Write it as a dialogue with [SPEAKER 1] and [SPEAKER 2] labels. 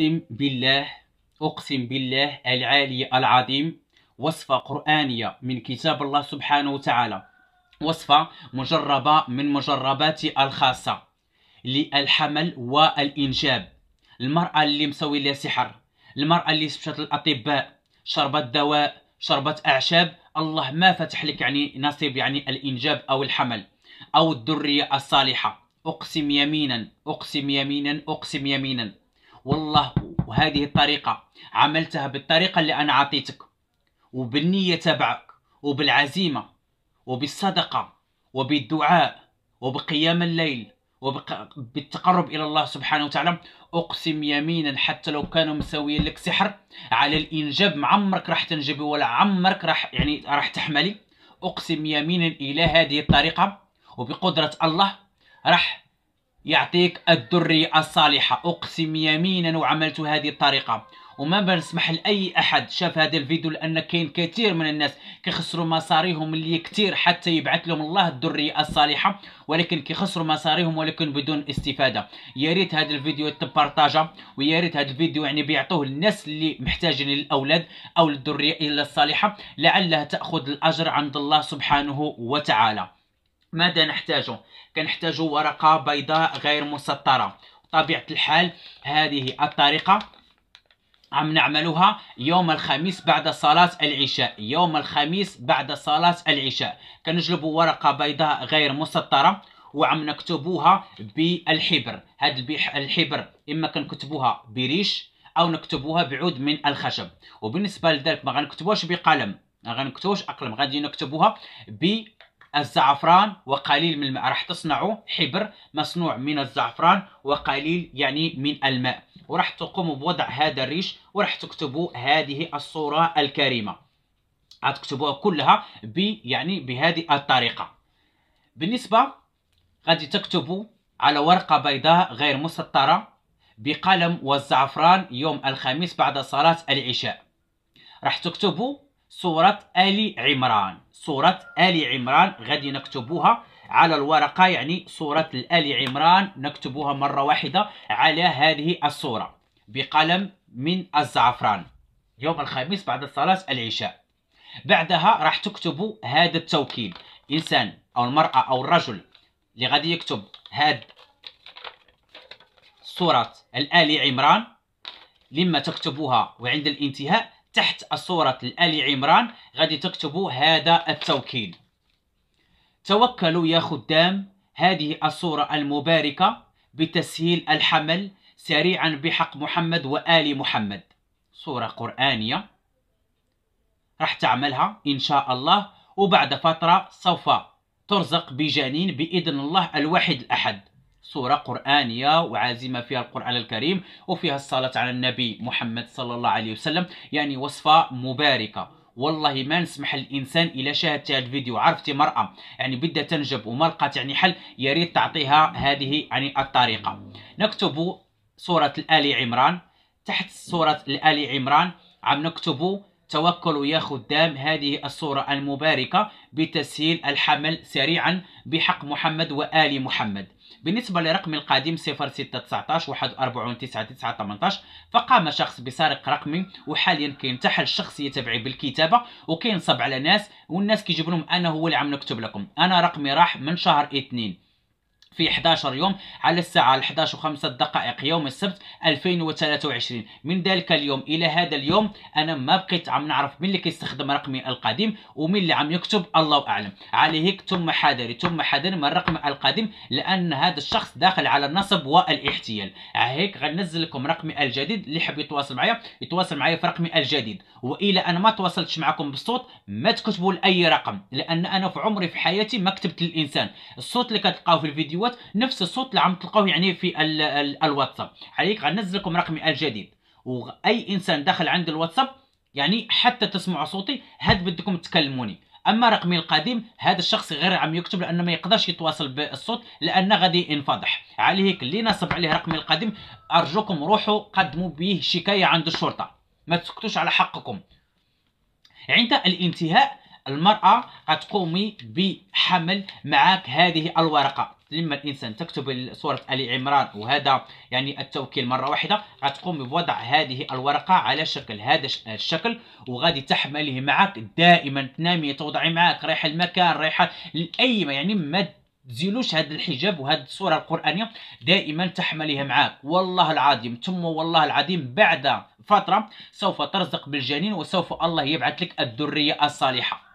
[SPEAKER 1] أقسم بالله أقسم بالله العالي العظيم وصفة قرآنية من كتاب الله سبحانه وتعالى وصفة مجربة من مجرباتي الخاصة للحمل والإنجاب المرأة اللي مسوي لها سحر المرأة اللي مشات للأطباء شربت دواء شربت أعشاب الله ما فتح لك يعني نصيب يعني الإنجاب أو الحمل أو الذرية الصالحة أقسم يمينا أقسم يمينا أقسم يمينا والله وهذه الطريقة عملتها بالطريقة اللي أنا عطيتك وبالنية تبعك وبالعزيمة وبالصدقة وبالدعاء وبقيام الليل وبالتقرب إلى الله سبحانه وتعالى أقسم يمينا حتى لو كانوا مسويين لك سحر على الإنجاب عمرك راح تنجبي ولا عمرك راح يعني راح تحملي أقسم يمينا إلى هذه الطريقة وبقدرة الله راح يعطيك الدري الصالحة أقسم يمينا وعملت هذه الطريقة وما بنسمح لاي احد شاف هذا الفيديو لان كاين كثير من الناس كيخسروا مصاريهم اللي كثير حتى يبعث لهم الله الذريه الصالحه ولكن كيخسروا مصاريهم ولكن بدون استفاده يا ريت هذا الفيديو تبارطاجا ويا ريت هذا الفيديو يعني بيعطوه للناس اللي محتاجين للاولاد او للذريه الصالحه لعلها تاخذ الاجر عند الله سبحانه وتعالى ماذا نحتاج كنحتاج ورقه بيضاء غير مسطره طبيعه الحال هذه الطريقه عم نعملها يوم الخميس بعد صلاة العشاء يوم الخميس بعد صلاة العشاء كنجلب ورقة بيضاء غير مسطرة وعم نكتبوها بالحبر هاد الحبر إما كنكتبوها بريش أو نكتبوها بعود من الخشب وبالنسبة لذلك ما غنكتبوهاش بقلم ما غنكتبوش أقلم غادي نكتبوها ب الزعفران وقليل من الماء راح تصنعوا حبر مصنوع من الزعفران وقليل يعني من الماء وراح تقوموا بوضع هذا الريش وراح تكتبوا هذه الصورة الكريمة هتكتبوها كلها ب يعني بهذه الطريقة بالنسبة غادي تكتبوا على ورقة بيضاء غير مسطرة بقلم والزعفران يوم الخميس بعد صلاة العشاء راح تكتبوا سورة آل عمران سورة آل عمران غادي نكتبوها على الورقة يعني سورة آل عمران نكتبوها مرة واحدة على هذه الصورة بقلم من الزعفران يوم الخميس بعد صلاة العشاء بعدها راح تكتبوا هذا التوكيل إنسان أو المرأة أو الرجل اللي غادي يكتب هاد سورة الآل عمران لما تكتبوها وعند الانتهاء تحت صورة الآل عمران غادي تكتبوا هذا التوكيد توكلوا يا خدام هذه الصورة المباركة بتسهيل الحمل سريعا بحق محمد وآل محمد صورة قرآنية راح تعملها إن شاء الله وبعد فترة سوف ترزق بجنين بإذن الله الواحد الأحد صورة قرآنية وعازمة فيها القرآن الكريم وفيها الصلاة على النبي محمد صلى الله عليه وسلم يعني وصفة مباركة والله ما نسمح للانسان إلى شاهدت هذا الفيديو عرفتي مراه يعني بدها تنجب وما لقات يعني حل يا ريت تعطيها هذه يعني الطريقه نكتب سوره الال عمران تحت سوره الال عمران عم نكتب توكل يا خدام هذه الصورة المباركة بتسهيل الحمل سريعا بحق محمد وآل محمد بالنسبة لرقم القديم 0619 فقام شخص بسرق رقمي وحاليا كينتحل الشخصية تبعي بالكتابة وكينصب على ناس والناس كيجيب لهم أنا هو اللي عم نكتب لكم أنا رقمي راح من شهر اثنين في 11 يوم على الساعة 11 و5 دقائق يوم السبت 2023 من ذلك اليوم إلى هذا اليوم أنا ما بقيت عم نعرف من اللي كيستخدم رقمي القديم ومن اللي عم يكتب الله أعلم عليه ثم حذري ثم حذري من الرقم القديم لأن هذا الشخص داخل على النصب والاحتيال هيك غنزل لكم رقمي الجديد اللي حاب يتواصل معايا يتواصل معايا في رقمي الجديد وإلى أنا ما تواصلتش معكم بالصوت ما تكتبوا لأي رقم لأن أنا في عمري في حياتي ما كتبت للإنسان الصوت اللي كتلقاه في الفيديو الفيديوهات نفس الصوت اللي عم تلقاوه يعني في الـ الـ الواتساب عليك غنزل لكم رقمي الجديد واي انسان دخل عند الواتساب يعني حتى تسمعوا صوتي هاد بدكم تكلموني اما رقمي القديم هذا الشخص غير عم يكتب لانه ما يقدرش يتواصل بالصوت لانه غادي ينفضح عليه هيك اللي نصب عليه رقمي القديم ارجوكم روحوا قدموا به شكايه عند الشرطه ما تسكتوش على حقكم عند الانتهاء المراه غتقومي بحمل معك هذه الورقه لما الانسان تكتب صوره ال عمران وهذا يعني التوكيل مره واحده غتقوم بوضع هذه الورقه على شكل هذا الشكل وغادي تحمله معك دائما تنامي توضعي معك رايحه المكان رايحه لاي يعني ما تزيلوش هذا الحجاب وهذه الصوره القرانيه دائما تحمليها معك والله العظيم ثم والله العظيم بعد فتره سوف ترزق بالجنين وسوف الله يبعث لك الذريه الصالحه